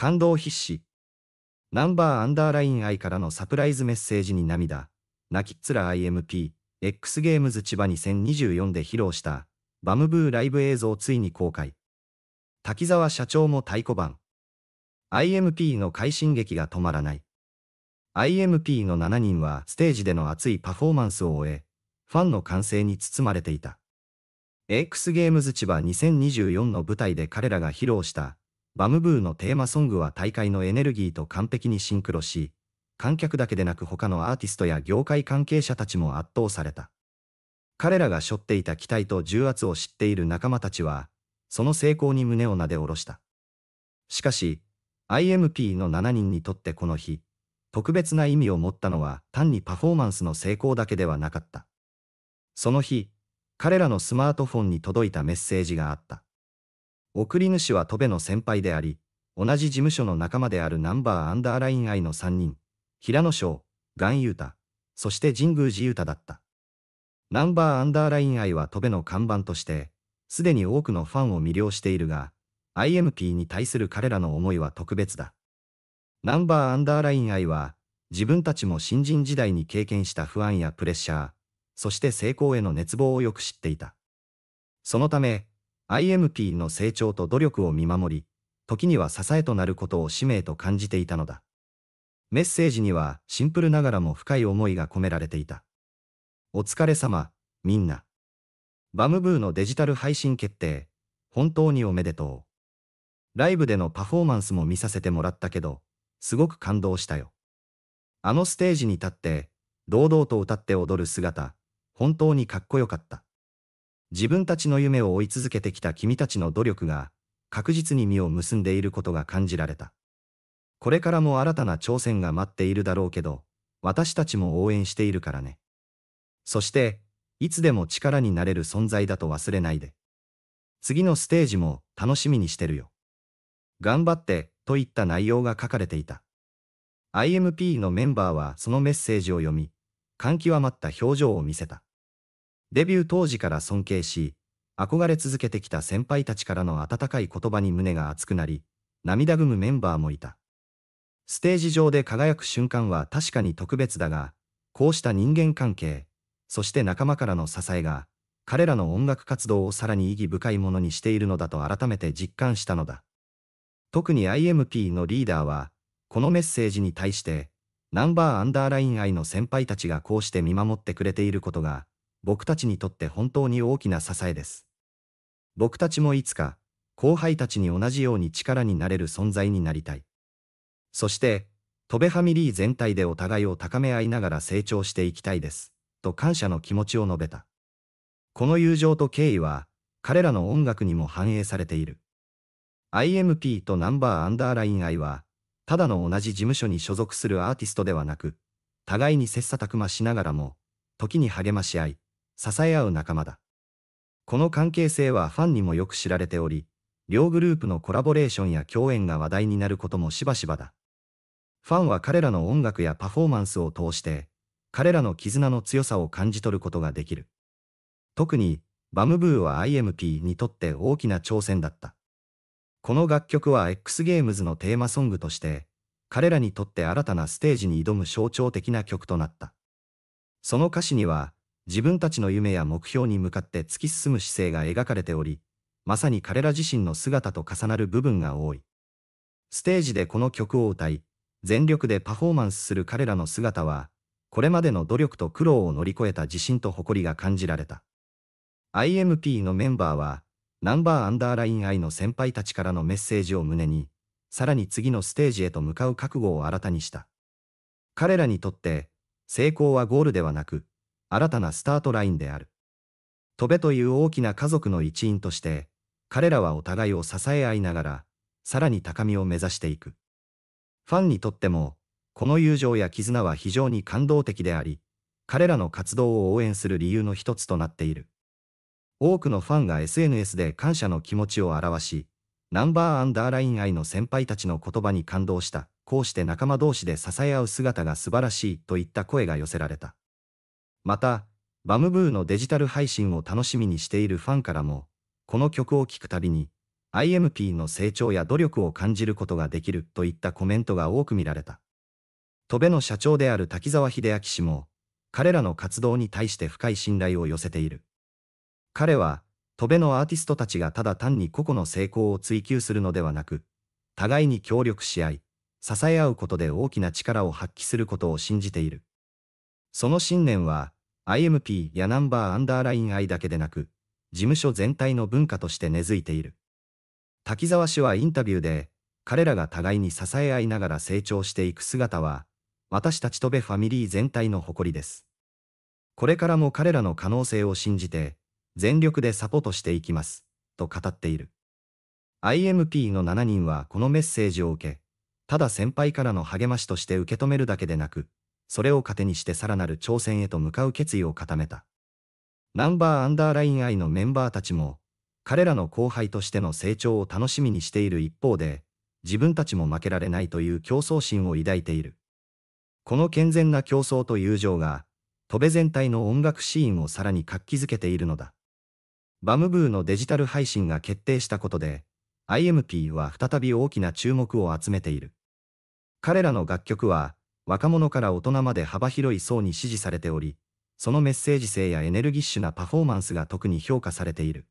感動必至。ナンバーアンダーライン I からのサプライズメッセージに涙。泣きっ面 IMP、X ゲームズ千葉2024で披露した、バムブーライブ映像ついに公開。滝沢社長も太鼓判。IMP の快進撃が止まらない。IMP の7人はステージでの熱いパフォーマンスを終え、ファンの歓声に包まれていた。X ゲームズ千葉2024の舞台で彼らが披露したバムブーのテーマソングは大会のエネルギーと完璧にシンクロし、観客だけでなく他のアーティストや業界関係者たちも圧倒された。彼らが背負っていた期待と重圧を知っている仲間たちは、その成功に胸をなで下ろした。しかし、IMP の7人にとってこの日、特別な意味を持ったのは単にパフォーマンスの成功だけではなかった。その日、彼らのスマートフォンに届いたメッセージがあった。送り主は戸部の先輩であり、同じ事務所の仲間であるナンバーアンダーライン愛の3人、平野翔、岩優太、そして神宮寺優太だった。ナンバーアンダーライン愛は戸部の看板として、すでに多くのファンを魅了しているが、IMP に対する彼らの思いは特別だ。ナンバーアンダーライン愛は、自分たちも新人時代に経験した不安やプレッシャー、そして成功への熱望をよく知っていた。そのため、IMP の成長と努力を見守り、時には支えとなることを使命と感じていたのだ。メッセージにはシンプルながらも深い思いが込められていた。お疲れ様、みんな。バムブーのデジタル配信決定、本当におめでとう。ライブでのパフォーマンスも見させてもらったけど、すごく感動したよ。あのステージに立って、堂々と歌って踊る姿、本当にかっこよかった。自分たちの夢を追い続けてきた君たちの努力が、確実に実を結んでいることが感じられた。これからも新たな挑戦が待っているだろうけど、私たちも応援しているからね。そして、いつでも力になれる存在だと忘れないで。次のステージも楽しみにしてるよ。頑張って、といった内容が書かれていた。IMP のメンバーはそのメッセージを読み、感極まった表情を見せた。デビュー当時から尊敬し、憧れ続けてきた先輩たちからの温かい言葉に胸が熱くなり、涙ぐむメンバーもいた。ステージ上で輝く瞬間は確かに特別だが、こうした人間関係、そして仲間からの支えが、彼らの音楽活動をさらに意義深いものにしているのだと改めて実感したのだ。特に IMP のリーダーは、このメッセージに対して、ナンバーアンダーライン愛の先輩たちがこうして見守ってくれていることが、僕たちにとって本当に大きな支えです。僕たちもいつか、後輩たちに同じように力になれる存在になりたい。そして、戸ベファミリー全体でお互いを高め合いながら成長していきたいです、と感謝の気持ちを述べた。この友情と敬意は、彼らの音楽にも反映されている。IMP とナンバーアンダーライン I は、ただの同じ事務所に所属するアーティストではなく、互いに切磋琢磨しながらも、時に励まし合い、支え合う仲間だ。この関係性はファンにもよく知られており、両グループのコラボレーションや共演が話題になることもしばしばだ。ファンは彼らの音楽やパフォーマンスを通して、彼らの絆の強さを感じ取ることができる。特に、バムブーは IMP にとって大きな挑戦だった。この楽曲は X ゲームズのテーマソングとして、彼らにとって新たなステージに挑む象徴的な曲となった。その歌詞には、自分たちの夢や目標に向かって突き進む姿勢が描かれており、まさに彼ら自身の姿と重なる部分が多い。ステージでこの曲を歌い、全力でパフォーマンスする彼らの姿は、これまでの努力と苦労を乗り越えた自信と誇りが感じられた。IMP のメンバーは、ナンバーアンダーライン I の先輩たちからのメッセージを胸に、さらに次のステージへと向かう覚悟を新たにした。彼らにとって、成功はゴールではなく、新たなスタートラインである。トベという大きな家族の一員として、彼らはお互いを支え合いながら、さらに高みを目指していく。ファンにとっても、この友情や絆は非常に感動的であり、彼らの活動を応援する理由の一つとなっている。多くのファンが SNS で感謝の気持ちを表し、ナンバーアンダーライン愛の先輩たちの言葉に感動した、こうして仲間同士で支え合う姿が素晴らしいといった声が寄せられた。また、バムブーのデジタル配信を楽しみにしているファンからも、この曲を聴くたびに、IMP の成長や努力を感じることができるといったコメントが多く見られた。戸部の社長である滝沢秀明氏も、彼らの活動に対して深い信頼を寄せている。彼は、戸部のアーティストたちがただ単に個々の成功を追求するのではなく、互いに協力し合い、支え合うことで大きな力を発揮することを信じている。その信念は、IMP やナンバーアンダーライン I だけでなく、事務所全体の文化として根付いている。滝沢氏はインタビューで、彼らが互いに支え合いながら成長していく姿は、私たちとべファミリー全体の誇りです。これからも彼らの可能性を信じて、全力でサポートしていきます、と語っている。IMP の7人はこのメッセージを受け、ただ先輩からの励ましとして受け止めるだけでなく、それを糧にしてさらなる挑戦へと向かう決意を固めた。ナンバーアンダーライン愛のメンバーたちも、彼らの後輩としての成長を楽しみにしている一方で、自分たちも負けられないという競争心を抱いている。この健全な競争と友情が、戸部全体の音楽シーンをさらに活気づけているのだ。バムブーのデジタル配信が決定したことで、IMP は再び大きな注目を集めている。彼らの楽曲は、若者から大人まで幅広い層に支持されており、そのメッセージ性やエネルギッシュなパフォーマンスが特に評価されている。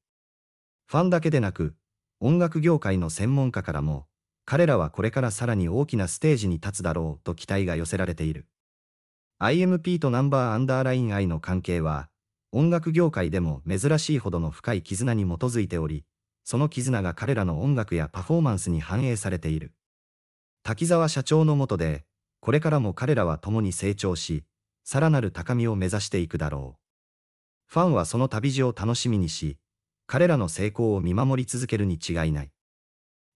ファンだけでなく、音楽業界の専門家からも、彼らはこれからさらに大きなステージに立つだろうと期待が寄せられている。IMP とナンバーアンダーライン I の関係は、音楽業界でも珍しいほどの深い絆に基づいており、その絆が彼らの音楽やパフォーマンスに反映されている。滝沢社長のもとで、これからも彼らは共に成長し、さらなる高みを目指していくだろう。ファンはその旅路を楽しみにし、彼らの成功を見守り続けるに違いない。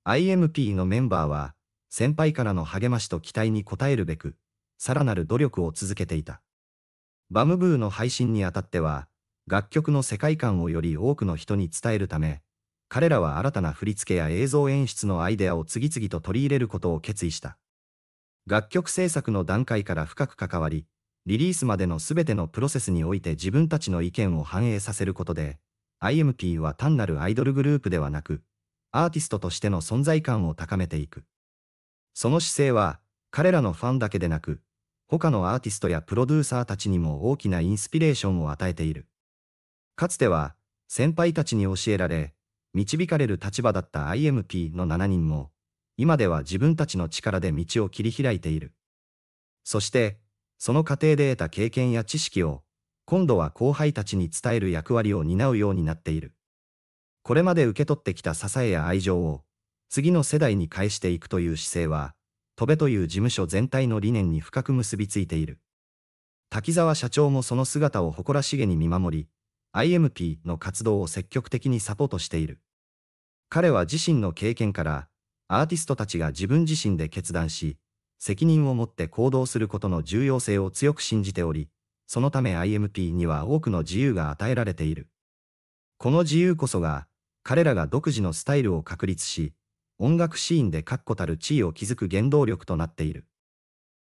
IMP のメンバーは、先輩からの励ましと期待に応えるべく、さらなる努力を続けていた。バムブーの配信にあたっては、楽曲の世界観をより多くの人に伝えるため、彼らは新たな振り付けや映像演出のアイデアを次々と取り入れることを決意した。楽曲制作の段階から深く関わり、リリースまでの全てのプロセスにおいて自分たちの意見を反映させることで、IMP は単なるアイドルグループではなく、アーティストとしての存在感を高めていく。その姿勢は、彼らのファンだけでなく、他のアーティストやプロデューサーたちにも大きなインスピレーションを与えている。かつては、先輩たちに教えられ、導かれる立場だった IMP の7人も、今では自分たちの力で道を切り開いている。そして、その過程で得た経験や知識を、今度は後輩たちに伝える役割を担うようになっている。これまで受け取ってきた支えや愛情を、次の世代に返していくという姿勢は、戸部という事務所全体の理念に深く結びついている。滝沢社長もその姿を誇らしげに見守り、IMP の活動を積極的にサポートしている。彼は自身の経験から、アーティストたちが自分自身で決断し、責任を持って行動することの重要性を強く信じており、そのため IMP には多くの自由が与えられている。この自由こそが、彼らが独自のスタイルを確立し、音楽シーンで確固たる地位を築く原動力となっている。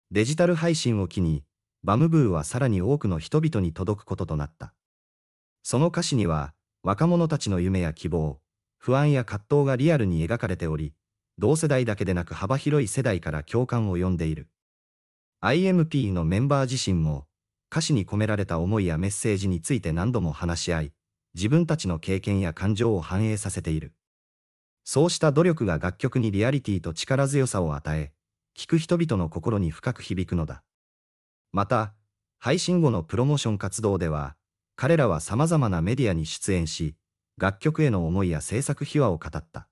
デジタル配信を機に、バムブーはさらに多くの人々に届くこととなった。その歌詞には、若者たちの夢や希望、不安や葛藤がリアルに描かれており、同世代だけでなく幅広い世代から共感を呼んでいる。IMP のメンバー自身も、歌詞に込められた思いやメッセージについて何度も話し合い、自分たちの経験や感情を反映させている。そうした努力が楽曲にリアリティと力強さを与え、聴く人々の心に深く響くのだ。また、配信後のプロモーション活動では、彼らは様々なメディアに出演し、楽曲への思いや制作秘話を語った。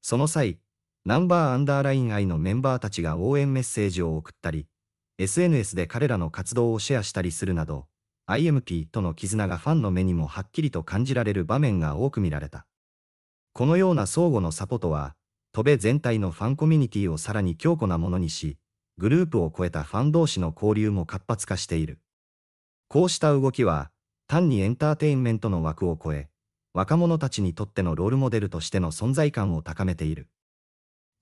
その際、ナンバーアンダーライン愛のメンバーたちが応援メッセージを送ったり、SNS で彼らの活動をシェアしたりするなど、IMP との絆がファンの目にもはっきりと感じられる場面が多く見られた。このような相互のサポートは、戸部全体のファンコミュニティをさらに強固なものにし、グループを超えたファン同士の交流も活発化している。こうした動きは、単にエンターテインメントの枠を超え、若者たちにとってのロールモデルとしての存在感を高めている。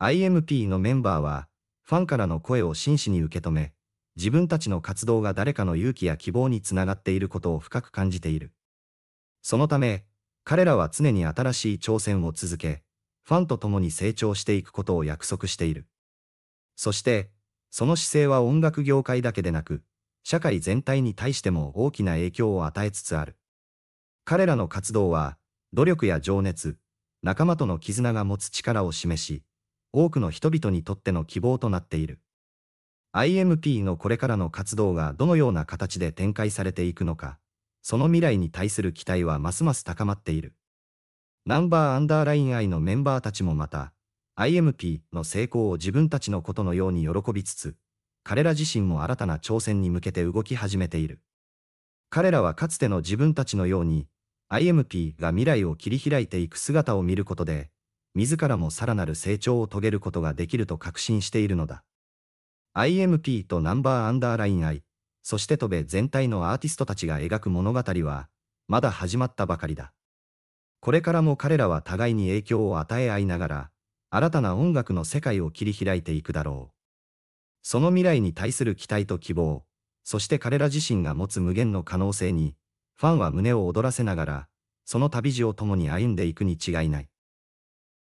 IMP のメンバーは、ファンからの声を真摯に受け止め、自分たちの活動が誰かの勇気や希望につながっていることを深く感じている。そのため、彼らは常に新しい挑戦を続け、ファンと共に成長していくことを約束している。そして、その姿勢は音楽業界だけでなく、社会全体に対しても大きな影響を与えつつある。彼らの活動は、努力や情熱、仲間との絆が持つ力を示し、多くの人々にとっての希望となっている。IMP のこれからの活動がどのような形で展開されていくのか、その未来に対する期待はますます高まっている。ナンバーアンダーライン I のメンバーたちもまた、IMP の成功を自分たちのことのように喜びつつ、彼ら自身も新たな挑戦に向けて動き始めている。彼らはかつての自分たちのように、IMP が未来を切り開いていく姿を見ることで、自らもさらなる成長を遂げることができると確信しているのだ。IMP とナンバーアンダーライン I、そして戸部全体のアーティストたちが描く物語は、まだ始まったばかりだ。これからも彼らは互いに影響を与え合いながら、新たな音楽の世界を切り開いていくだろう。その未来に対する期待と希望、そして彼ら自身が持つ無限の可能性に、ファンは胸を躍らせながら、その旅路を共に歩んでいくに違いない。